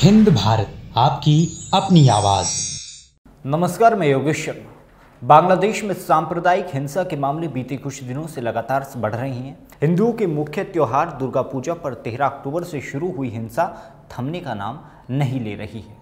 हिंद भारत आपकी अपनी आवाज़ नमस्कार मैं योगेश शर्मा बांग्लादेश में सांप्रदायिक हिंसा के मामले बीते कुछ दिनों से लगातार बढ़ रहे हैं हिंदुओं के मुख्य त्यौहार दुर्गा पूजा पर 13 अक्टूबर से शुरू हुई हिंसा थमने का नाम नहीं ले रही है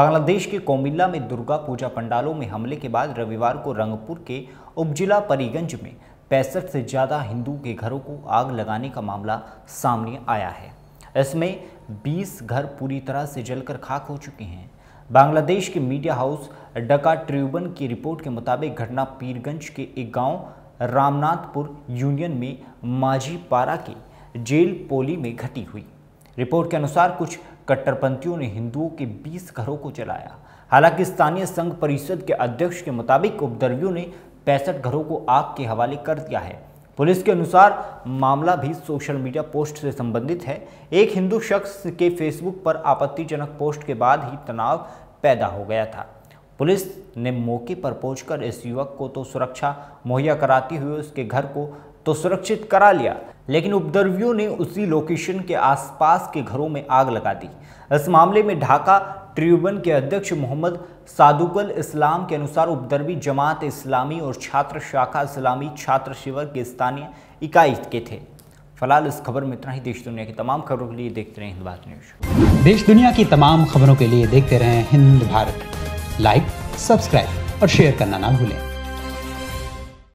बांग्लादेश के कोमिल्ला में दुर्गा पूजा पंडालों में हमले के बाद रविवार को रंगपुर के उपजिला परिगंज में पैंसठ से ज़्यादा हिंदुओं के घरों को आग लगाने का मामला सामने आया है इसमें 20 घर पूरी तरह से जलकर खाक हो चुके हैं बांग्लादेश के मीडिया हाउस डका ट्रिब्यूबन की रिपोर्ट के मुताबिक घटना पीरगंज के एक गांव रामनाथपुर यूनियन में माझीपारा के जेल पोली में घटी हुई रिपोर्ट के अनुसार कुछ कट्टरपंथियों ने हिंदुओं के 20 घरों को जलाया हालांकि स्थानीय संघ परिषद के अध्यक्ष के मुताबिक उपद्रवियों ने पैंसठ घरों को आग के हवाले कर दिया है पुलिस के अनुसार मामला भी सोशल मीडिया पोस्ट से संबंधित है एक हिंदू शख्स के फेसबुक पर आपत्तिजनक पोस्ट के बाद ही तनाव पैदा हो गया था पुलिस ने मौके पर पहुंचकर इस युवक को तो सुरक्षा मुहैया कराती हुई उसके घर को तो सुरक्षित करा लिया लेकिन उपद्रवियों ने उसी लोकेशन के आसपास के घरों में आग लगा दी इस मामले में ढाका ट्रिब्यूनल के अध्यक्ष मोहम्मद सादुकल इस्लाम के अनुसार उपद्रवी जमात इस्लामी और छात्र शाखा इस्लामी छात्र शिविर के स्थानीय इकाई के थे फिलहाल इस खबर में इतना ही देश दुनिया की तमाम खबरों के लिए देखते रहे हिंद भारत न्यूज देश दुनिया की तमाम खबरों के लिए देखते रहे हिंद भारत लाइक सब्सक्राइब और शेयर करना ना भूलें